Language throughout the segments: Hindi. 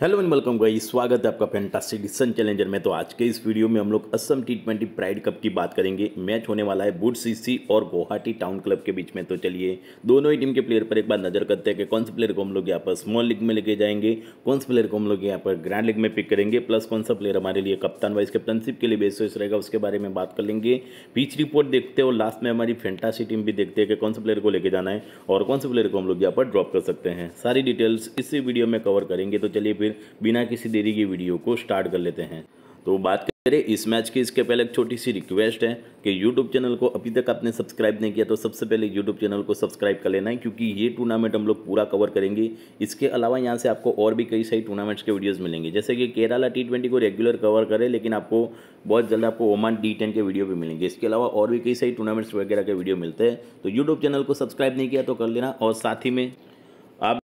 हेलो एंड वेलकम गाई स्वागत है आपका फैंटास्टिक डिसन चैलेंजर में तो आज के इस वीडियो में हम लोग Assam T twenty pride cup की बात करेंगे मैच होने वाला है बुट सीसी और गुवाहाटी टाउन क्लब के बीच में तो चलिए दोनों ही टीम के प्लेयर पर एक बार नजर करते हैं कि कौन से प्लेयर को हम लोग यहाँ पर स्मॉल लीग में लेके जाएंगे कौन से प्लेयर को हम लोग यहाँ पर ग्रैंड लीग में पिक करेंगे प्लस कौन सा प्लेयर हमारे लिए कप्तान वाइस कैप्टनशिप के लिए बेसिस रहेगा उसके बारे में बात कर लेंगे पिच रिपोर्ट देखते और लास्ट में हमारी फैंटासी टीम भी देखते हैं कि कौन से प्लेयर को लेके जाना है और कौन से प्लेयर को हम लोग यहाँ पर ड्रॉप कर सकते हैं सारी डिटेल्स इसी वीडियो में कवर करेंगे तो चलिए फिर फिर बिना किसी देरी के वीडियो को स्टार्ट कर लेते हैं तो बात करें इस मैच की इसके पहले एक छोटी सी रिक्वेस्ट है कि YouTube चैनल को अभी तक आपने सब्सक्राइब नहीं किया तो सबसे पहले YouTube चैनल को सब्सक्राइब कर लेना है क्योंकि ये टूर्नामेंट हम लोग पूरा कवर करेंगे इसके अलावा यहाँ से आपको और भी कई सारी टूर्नामेंट्स के वीडियोस मिलेंगे जैसे कि केरला टी ट्वेंटी को रेगुलर कवर करें लेकिन आपको बहुत जल्द आपको ओमान डी टेन के वीडियो भी मिलेंगे इसके अलावा और भी कई सारी टूर्नामेंट्स वगैरह के वीडियो मिलते हैं तो यूट्यूब चैनल को सब्सक्राइब नहीं किया तो कर लेना और साथ ही में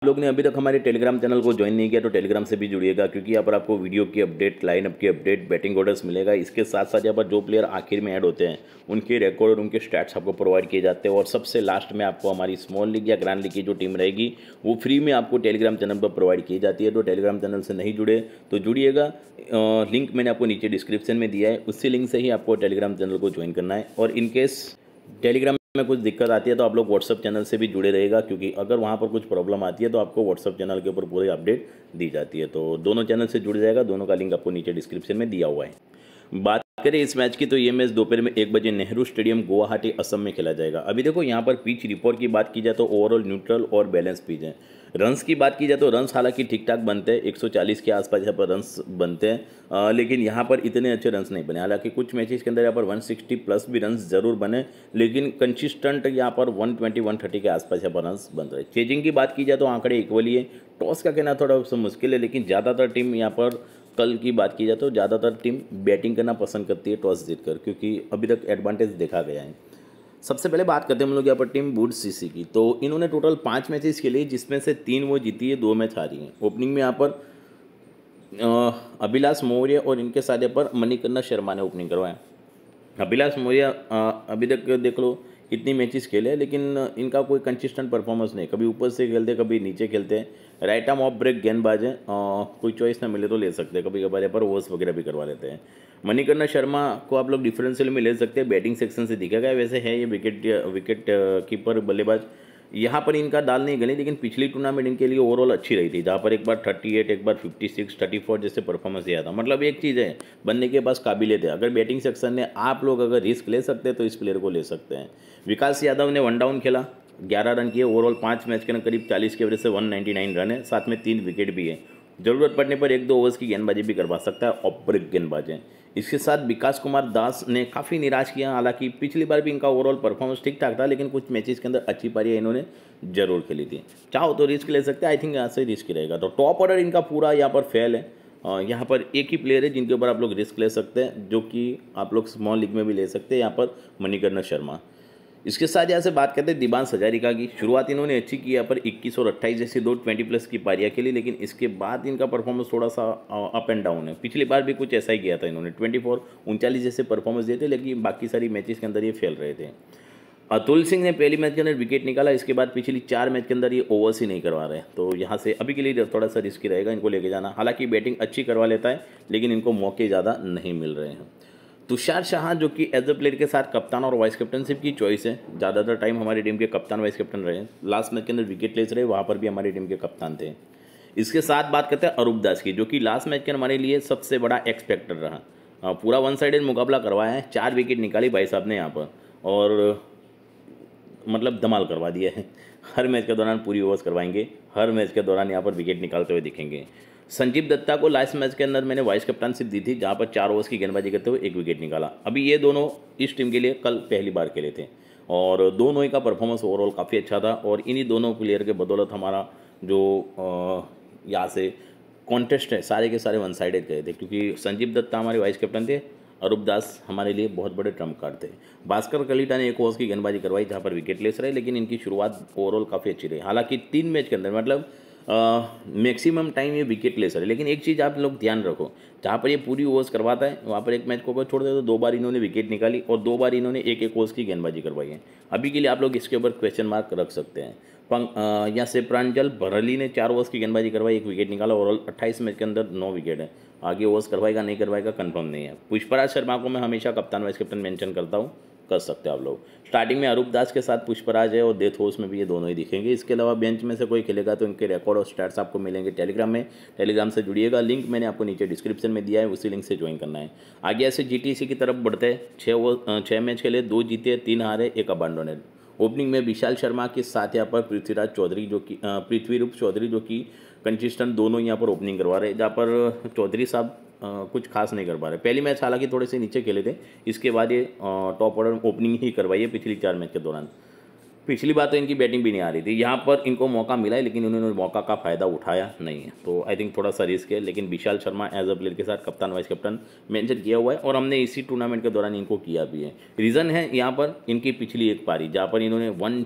लोग ने अभी तक हमारे टेलीग्राम चैनल को ज्वाइन नहीं किया तो टेलीग्राम से भी जुड़िएगा क्योंकि यहाँ पर आपको वीडियो की अपडेट लाइनअप की अपडेट बैटिंग ऑर्डर्स मिलेगा इसके साथ साथ यहाँ पर जो प्लेयर आखिर में ऐड होते हैं उनके रिकॉर्ड और उनके स्टैट्स आपको प्रोवाइड किए जाते हैं और सबसे लास्ट में आपको हमारी स्मॉल लीग या ग्रांड लीग की जो टीम रहेगी वो फ्री में आपको टेलीग्राम चैनल पर प्रोवाइड की जाती है तो टेलीग्राम चैनल से नहीं जुड़े तो जुड़िएगा लिंक मैंने आपको नीचे डिस्क्रिप्शन में दिया है उसी लिंक से ही आपको टेलीग्राम चैनल को ज्वाइन करना है और इनकेस टेलीग्राम में कुछ दिक्कत आती है तो आप लोग व्हाट्सअप चैनल से भी जुड़े रहेगा क्योंकि अगर वहाँ पर कुछ प्रॉब्लम आती है तो आपको व्हाट्सअप चैनल के ऊपर पूरी अपडेट दी जाती है तो दोनों चैनल से जुड़ जाएगा दोनों का लिंक आपको नीचे डिस्क्रिप्शन में दिया हुआ है बात करें इस मैच की तो ये e मैच दोपहर में एक बजे नेहरू स्टेडियम गुवाहाटी असम में खेला जाएगा अभी देखो यहाँ पर पिच रिपोर्ट की बात की जाए तो ओवरऑल न्यूट्रल और बैलेंस पिच है रन्स की बात की जाए तो रन्स हालांकि ठीक ठाक बनते हैं 140 के आसपास यहाँ पर रन्स बनते हैं लेकिन यहाँ पर इतने अच्छे रन्स नहीं बने हालांकि कुछ मैचेस के अंदर यहाँ पर 160 प्लस भी रन्स ज़रूर बने लेकिन कंसिस्टेंट यहाँ पर 120 130 के आसपास यहाँ पर रन्स बन रहे चेजिंग की बात की जाए तो आंकड़े इक्वली है टॉस का कहना थोड़ा सा मुश्किल है लेकिन ज़्यादातर टीम यहाँ पर कल की बात की जाए तो ज़्यादातर टीम बैटिंग करना पसंद करती है टॉस जीत क्योंकि अभी तक एडवांटेज देखा गया है सबसे पहले बात करते हैं हम लोग यहाँ पर टीम बुड सीसी की तो इन्होंने टोटल पाँच मैचेस खेले जिसमें से तीन वो जीती है दो मैच हारी हैं ओपनिंग में यहाँ पर अभिलाष मौर्य और इनके साथ यहाँ पर मणिकन्ना शर्मा ने ओपनिंग करवाया अभिलाष मौर्य अभी तक देख लो इतनी मैचेस खेले लेकिन इनका कोई कंसिस्टेंट परफॉर्मेंस नहीं कभी ऊपर से खेलते कभी नीचे खेलते हैं राइट आर्म ऑफ ब्रेक गेंदबाज है कोई चॉइस ना मिले तो ले सकते हैं कभी कभार यहाँ पर ओवर्स वगैरह भी करवा लेते हैं मणिकर्णा शर्मा को आप लोग डिफरेंशियल में ले सकते हैं बैटिंग सेक्शन से दिखा गया वैसे है ये विकेट विकेट कीपर बल्लेबाज यहाँ पर इनका दाल नहीं गली लेकिन पिछली टूर्नामेंट इनके लिए ओवरऑल अच्छी रही थी जहाँ पर एक बार 38 एक बार 56 34 जैसे परफॉर्मेंस दिया था मतलब एक चीज़ है बनने के पास काबिलियत है अगर बैटिंग सेक्शन में आप लोग अगर रिस्क ले सकते हैं तो इस प्लेयर को ले सकते हैं विकास यादव ने वन डाउन खेला ग्यारह रन किए ओवरऑल पाँच मैच के करीब चालीस के एवरेज से वन नाइन्टी नाइन रन है साथ में तीन विकेट भी है जरूरत पड़ने पर एक दो ओवर्स की गेंदबाजी भी करवा सकता है ऑपरिक गेंदबाज है इसके साथ विकास कुमार दास ने काफ़ी निराश किया हालांकि पिछली बार भी इनका ओवरऑल परफॉर्मेंस ठीक ठाक था लेकिन कुछ मैचेस के अंदर अच्छी पारी इन्होंने जरूर खेली थी चाहो तो रिस्क ले सकते हैं आई थिंक यहाँ से रिस्क रहेगा तो टॉप ऑर्डर इनका पूरा यहाँ पर फेल है यहाँ पर एक ही प्लेयर है जिनके ऊपर आप लोग रिस्क ले सकते हैं जो कि आप लोग स्मॉल लीग में भी ले सकते हैं यहाँ पर मणिकर्ण शर्मा इसके साथ यहाँ से बात करते हैं दीवान सजारिका की शुरुआत इन्होंने अच्छी की यहाँ पर इक्कीस और अट्ठाईस जैसी दो ट्वेंटी प्लस की पारियाँ खेली लेकिन इसके बाद इनका परफॉर्मेंस थोड़ा सा अप एंड डाउन है पिछली बार भी कुछ ऐसा ही किया था इन्होंने ट्वेंटी फोर उनचालीस जैसे परफॉर्मेंस दिए थे लेकिन बाकी सारी मैचेस के अंदर ये फेल रहे थे अतुल सिंह ने पहली मैच के अंदर विकेट निकाला इसके बाद पिछली चार मैच के अंदर ये ओवर्स ही नहीं करवा रहे तो यहाँ से अभी के लिए थोड़ा सा रिस्की रहेगा इनको लेके जाना हालांकि बैटिंग अच्छी करवा लेता है लेकिन इनको मौके ज़्यादा नहीं मिल रहे हैं तुषार शाह जो कि एज अ प्लेयर के साथ कप्तान और वाइस कैप्टनशिप की चॉइस है ज़्यादातर टाइम हमारी टीम के कप्तान वाइस कैप्टन रहे लास्ट मैच के अंदर विकेट लेस रहे वहाँ पर भी हमारी टीम के कप्तान थे इसके साथ बात करते हैं अरूप दास की जो कि लास्ट मैच के हमारे लिए सबसे बड़ा एक्सपेक्टर रहा पूरा वन साइडेड मुकाबला करवाया है चार विकेट निकाली भाई साहब ने यहाँ पर और मतलब धमाल करवा दिया है हर मैच के दौरान पूरी ओवर्स करवाएंगे हर मैच के दौरान यहाँ पर विकेट निकालते हुए दिखेंगे संजीव दत्ता को लास्ट मैच के अंदर मैंने वाइस कैप्टनशिप दी थी जहाँ पर चार ओवर्स की गेंदबाजी करते हुए एक विकेट निकाला अभी ये दोनों इस टीम के लिए कल पहली बार खेले थे और दोनों ही का परफॉर्मेंस ओवरऑल काफ़ी अच्छा था और इन्हीं दोनों प्लेयर के बदौलत हमारा जो यहाँ से कॉन्टेस्ट है सारे के सारे वन साइडेड गए थे क्योंकि संजीव दत्ता हमारे वाइस कैप्टन थे अरूप दास हमारे लिए बहुत बड़े ट्रम्प कार्ड थे भास्कर कलीटा ने एक ओवर की गेंदबाजी करवाई जहाँ पर विकेट लेस रहे लेकिन इनकी शुरुआत ओवरऑल काफ़ी अच्छी रही हालांकि तीन मैच के अंदर मतलब मैक्सिमम टाइम ये विकेट ले सके लेकिन एक चीज़ आप लोग ध्यान रखो जहाँ पर ये पूरी ओवर्स करवाता है वहाँ पर एक मैच को अगर छोड़ दे तो दो बार इन्होंने विकेट निकाली और दो बार इन्होंने एक एक ओवर्स की गेंदबाजी करवाई है अभी के लिए आप लोग इसके ऊपर क्वेश्चन मार्क रख सकते हैं पंग यहाँ से प्रांजल भरली ने चार ओवर्स की गेंदबाजी करवाई एक विकेट निकाला ओवरऑल अट्ठाईस मैच के अंदर नौ विकेट है आगे ओवर्स करवाएगा नहीं करवाएगा कंफर्म नहीं है पुष्पराज शर्मा को मैं हमेशा कप्तान वाइस कैप्टन मेंशन करता हूँ कर सकते हो आप लोग स्टार्टिंग में अरूप दास के साथ पुष्पराज है और डेथ होस में भी ये दोनों ही दिखेंगे इसके अलावा बेंच में से कोई खेलेगा तो इनके रिकॉर्ड और स्टार्ट आपको मिलेंगे टेलीग्राम में टेलीग्राम से जुड़िएगा लिंक मैंने आपको नीचे डिस्क्रिप्शन में दिया है उसी लिंक से ज्वाइन करना है आगे ऐसे जी की तरफ बढ़ते हैं छः ओवर छः मैच खेले दो जीते तीन हारे एक अबांडोनेड ओपनिंग में विशाल शर्मा के साथ यहाँ पर पृथ्वीराज चौधरी जो कि पृथ्वी रूप चौधरी जो कि कंसिस्टेंट दोनों यहाँ पर ओपनिंग करवा रहे जहाँ पर चौधरी साहब कुछ खास नहीं कर पा रहे पहली मैच हालांकि थोड़े से नीचे खेले थे इसके बाद ये टॉप ऑर्डर ओपनिंग ही करवाई है पिछली चार मैच के दौरान पिछली बार तो इनकी बैटिंग भी नहीं आ रही थी यहाँ पर इनको मौका मिला है लेकिन उन्होंने मौका का फ़ायदा उठाया नहीं है तो आई थिंक थोड़ा सा रिस्क है लेकिन Vishal Sharma as a player के साथ कप्तान वाइस कप्तान मेंशन किया हुआ है और हमने इसी टूर्नामेंट के दौरान इनको किया भी है रीज़न है यहाँ पर इनकी पिछली एक पारी जहाँ पर इन्होंने वन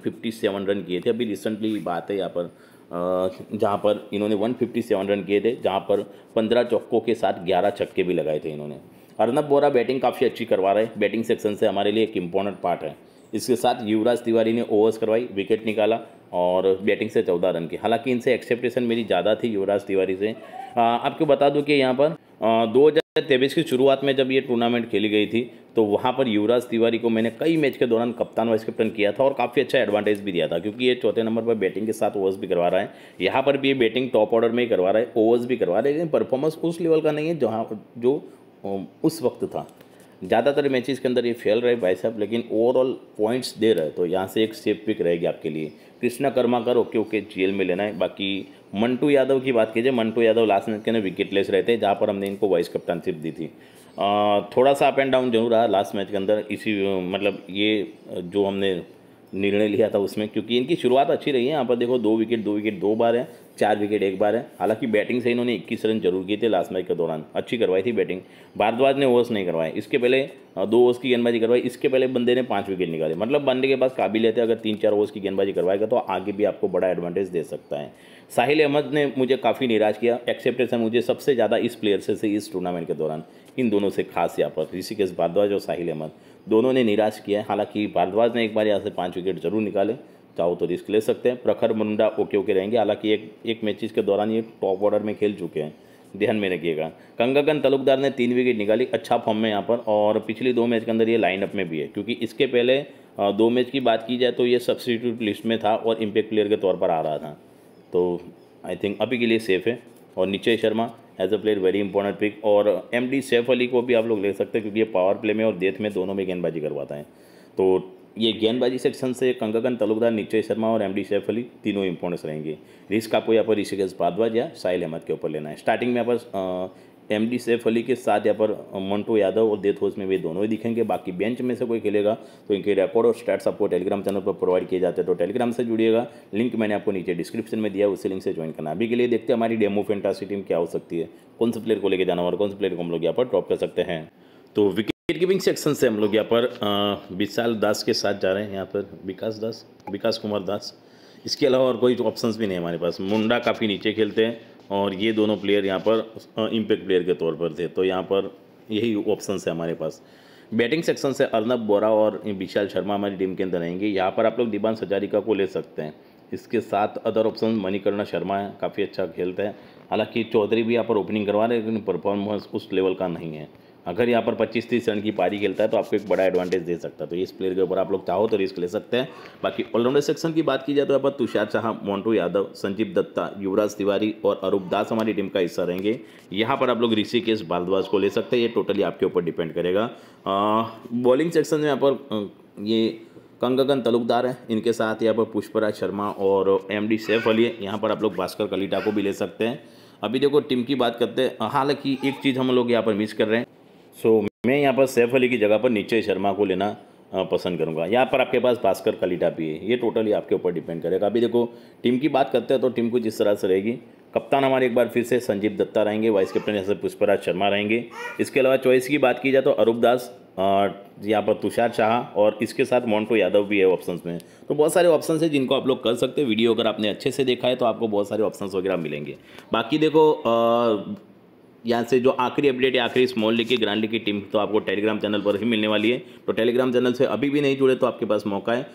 रन किए थे अभी रिसेंटली बात है यहाँ पर जहाँ पर इन्होंने 157 रन किए थे जहाँ पर 15 चौकों के साथ 11 छक्के भी लगाए थे इन्होंने अर्नब बोरा बैटिंग काफ़ी अच्छी करवा रहे हैं बैटिंग सेक्शन से हमारे लिए एक इम्पोर्टेंट पार्ट है इसके साथ युवराज तिवारी ने ओवर्स करवाई विकेट निकाला और बैटिंग से चौदह रन की हालांकि इनसे एक्सेप्टेशन मेरी ज़्यादा थी युवराज तिवारी से आपको बता दूँ कि यहाँ पर दो तेईस की शुरुआत में जब ये टूर्नामेंट खेली गई थी तो वहाँ पर युवराज तिवारी को मैंने कई मैच के दौरान कप्तान वाइस कैप्टन किया था और काफ़ी अच्छा एडवांटेज भी दिया था क्योंकि ये चौथे नंबर पर बैटिंग के साथ ओवर्स भी करवा रहा है यहाँ पर भी ये बैटिंग टॉप ऑर्डर में ही करवा रहा है ओवर्स भी करवा रहे हैं लेकिन परफॉर्मेंस उस लेवल का नहीं है जहाँ जो उस वक्त था ज़्यादातर मैचेज़ के अंदर ये फेल रहे भाई साहब लेकिन ओवरऑल पॉइंट्स दे रहे तो यहाँ से एक सेफ पिक रहेगी आपके लिए कृष्णा कर ओके ओके जेल में लेना है बाकी मंटू यादव की बात कीजिए मंटू यादव लास्ट मैच के अंदर विकेट लेस रहे थे जहाँ पर हमने इनको वाइस कप्तानशिप दी थी आ, थोड़ा सा अप एंड डाउन जरूर रहा लास्ट मैच के अंदर इसी मतलब ये जो हमने निर्णय लिया था उसमें क्योंकि इनकी शुरुआत अच्छी रही है यहाँ पर देखो दो विकेट दो विकेट दो बार है चार विकेट एक बार है हालांकि बैटिंग से इन्होंने 21 रन जरूर किए थे लास्ट मैच के दौरान अच्छी करवाई थी बैटिंग भारद्वाज ने ओवर्स नहीं करवाए इसके पहले दो ओवर्स की गेंदबाजी करवाई इसके पहले बंदे ने पाँच विकेट निकाले मतलब बंदे के पास काबिलियत है अगर तीन चार ओवर्स की गेंदबाजी करवाएगा तो आगे भी आपको बड़ा एडवांटेज दे सकता है साहिल अहमद ने मुझे काफ़ी निराश किया एक्सेप्टेशन मुझे सबसे ज़्यादा इस प्लेयर से, से इस टूर्नामेंट के दौरान इन दोनों से खास यहाँ पर ऋषिकेश भारद्वाज और साहिल अहमद दोनों ने निराश किया है हालांकि भारद्वाज ने एक बार यहाँ से पाँच विकेट जरूर निकाले चाहो तो रिस्क ले सकते हैं प्रखर मुंडा ओके ओके रहेंगे हालांकि एक एक मैचेस के दौरान ये टॉप ऑर्डर में खेल चुके हैं ध्यान में रखिएगा कंगागन तलुकदार ने तीन विकेट निकाली अच्छा फॉर्म में यहाँ पर और पिछली दो मैच के अंदर ये लाइनअप में भी है क्योंकि इसके पहले दो मैच की बात की जाए तो ये सब्सिट्यूट लिस्ट में था और इम्पैक्ट प्लेयर के तौर पर आ रहा था तो आई थिंक अभी के लिए सेफ़ है और निचय Sharma as a player very important pick और एम डी सैफ अली को भी आप लोग ले सकते हैं क्योंकि ये पावर प्ले में और डेथ में दोनों में गेंदबाजी करवाता है तो ये गेंदबाजी सेक्शन से कंगकन तलुकदार निश्चय शर्मा और एमडी सैफ अली तीनों इम्पोर्टेंस रहेंगे रिस्क आपको यहाँ पर ऋषिकेश भारद्वाज या साहिल अहमद के ऊपर लेना है स्टार्टिंग में यहाँ पर एम डी सैफ अली के साथ यहाँ पर मंटो यादव और देथ होस में वे दोनों ही दिखेंगे बाकी बेंच में से कोई खेलेगा तो इनके रिकॉर्ड और स्टैट्स आपको टेलीग्राम चैनल पर प्रोवाइड किए जाते हैं तो टेलीग्राम से जुड़िएगा लिंक मैंने आपको नीचे डिस्क्रिप्शन में दिया उसी लिंक से ज्वाइन करना अभी के लिए देखते हैं हमारी डेमो फेंटासी टीम क्या हो सकती है कौन से प्लेयर को लेकर जाना और कौन से प्लेयर को हम लोग यहाँ पर ड्रॉप कर सकते हैं तो विकेट केयर गिविंग सेक्शन से हम लोग यहाँ पर विशाल दास के साथ जा रहे हैं यहाँ पर विकास दास विकास कुमार दास इसके अलावा और कोई ऑप्शंस भी नहीं हमारे पास मुंडा काफ़ी नीचे खेलते हैं और ये दोनों प्लेयर यहाँ पर इम्पेक्ट प्लेयर के तौर पर थे तो यहाँ पर यही ऑप्शन है हमारे पास बैटिंग सेक्शन से अर्नब बोरा और विशाल शर्मा हमारी टीम के अंदर रहेंगे यहाँ पर आप लोग दीवान सजारिका को ले सकते हैं इसके साथ अदर ऑप्शन मणिकर्णा शर्मा है काफ़ी अच्छा खेलते हैं हालांकि चौधरी भी यहाँ पर ओपनिंग करवा रहे हैं लेकिन परफॉर्मेंस उस लेवल का नहीं है अगर यहाँ पर 25 तीस रन की पारी खेलता है तो आपको एक बड़ा एडवांटेज दे सकता है तो इस प्लेयर के ऊपर आप लोग चाहो तो रिस्क ले सकते हैं बाकी ऑलराउंडर सेक्शन की बात की जाए तो यहाँ पर तुषार शाह मोन्टू यादव संजीव दत्ता युवराज तिवारी और अरूप दास हमारी टीम का हिस्सा रहेंगे यहाँ पर आप लोग ऋषिकेश भारद्वाज को ले सकते हैं ये टोटली आपके ऊपर डिपेंड करेगा बॉलिंग सेक्शन में यहाँ पर ये कंगकन तलुकदार है इनके साथ यहाँ पर पुष्पराज शर्मा और एम डी सैफ अली है यहाँ पर आप लोग भास्कर कलीटा को भी ले सकते हैं अभी देखो टीम की बात करते हैं हालांकि एक चीज़ हम लोग यहाँ पर मिस कर रहे हैं सो मैं यहाँ पर सैफ अली की जगह पर नीचे शर्मा को लेना पसंद करूँगा यहाँ पर आपके पास भास्कर कलिटा भी है ये टोटली आपके ऊपर डिपेंड करेगा अभी देखो टीम की बात करते हैं तो टीम को जिस तरह से रहेगी कप्तान हमारे एक बार फिर से संजीव दत्ता रहेंगे वाइस कैप्टन जैसे पुष्पराज शर्मा रहेंगे इसके अलावा चॉइस की बात की जाए तो अरूप दास यहाँ पर तुषार शाह और इसके साथ मोन्टो यादव भी है ऑप्शंस में तो बहुत सारे ऑप्शन हैं जिनको आप लोग कर सकते हैं वीडियो अगर आपने अच्छे से देखा है तो आपको बहुत सारे ऑप्शन वगैरह मिलेंगे बाकी देखो आ, यहाँ से जो आखिरी अपडेट है आखिरी स्मॉल लीग की ग्रांड लीग की टीम तो आपको टेलीग्राम चैनल पर ही मिलने वाली है तो टेलीग्राम चैनल से अभी भी नहीं जुड़े तो आपके पास मौका है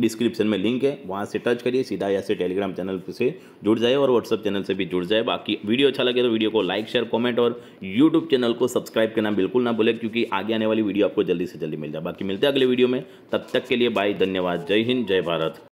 डिस्क्रिप्शन में लिंक है वहाँ से टच करिए सीधा यहाँ से टेलीग्राम चैनल से जुड़ जाए और व्हाट्सअप चैनल से भी जुड़ जाए बाकी वीडियो अच्छा लगे तो वीडियो को लाइक शेयर कॉमेंट और यूट्यूब चैनल को सब्सक्राइब करना बिल्कुल ना भूले क्योंकि आगे आने वाली वीडियो आपको जल्दी से जल्दी मिल जाए बाकी मिलते हैं अगले वीडियो में तब तक के लिए बाय धन्यवाद जय हिंद जय भारत